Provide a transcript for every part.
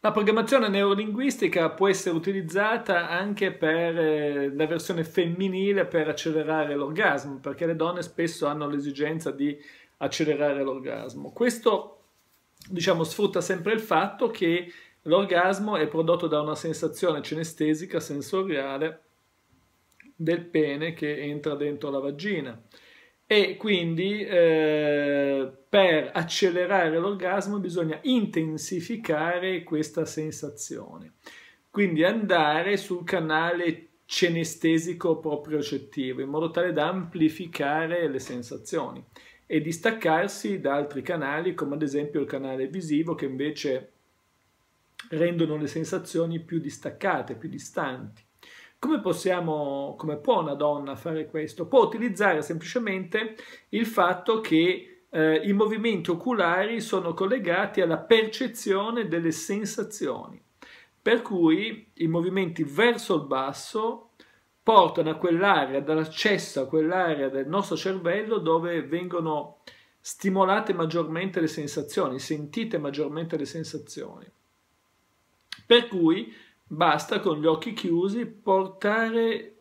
La programmazione neurolinguistica può essere utilizzata anche per eh, la versione femminile per accelerare l'orgasmo, perché le donne spesso hanno l'esigenza di accelerare l'orgasmo. Questo diciamo, sfrutta sempre il fatto che l'orgasmo è prodotto da una sensazione cinestesica sensoriale del pene che entra dentro la vagina e quindi eh, per accelerare l'orgasmo bisogna intensificare questa sensazione. Quindi andare sul canale cenestesico propriocettivo in modo tale da amplificare le sensazioni e distaccarsi da altri canali come ad esempio il canale visivo che invece rendono le sensazioni più distaccate, più distanti. Come possiamo, come può una donna fare questo? Può utilizzare semplicemente il fatto che eh, i movimenti oculari sono collegati alla percezione delle sensazioni, per cui i movimenti verso il basso portano a quell'area, dall'accesso a quell'area del nostro cervello dove vengono stimolate maggiormente le sensazioni, sentite maggiormente le sensazioni. Per cui Basta con gli occhi chiusi portare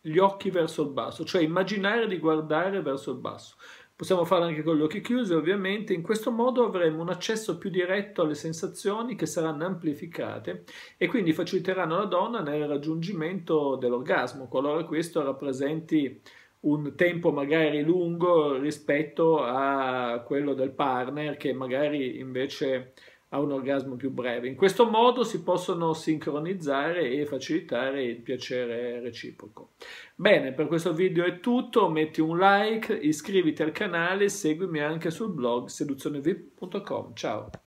gli occhi verso il basso, cioè immaginare di guardare verso il basso. Possiamo farlo anche con gli occhi chiusi, ovviamente, in questo modo avremo un accesso più diretto alle sensazioni che saranno amplificate e quindi faciliteranno la donna nel raggiungimento dell'orgasmo, qualora questo rappresenti un tempo magari lungo rispetto a quello del partner che magari invece a un orgasmo più breve. In questo modo si possono sincronizzare e facilitare il piacere reciproco. Bene, per questo video è tutto, metti un like, iscriviti al canale, e seguimi anche sul blog seduzionevip.com. Ciao!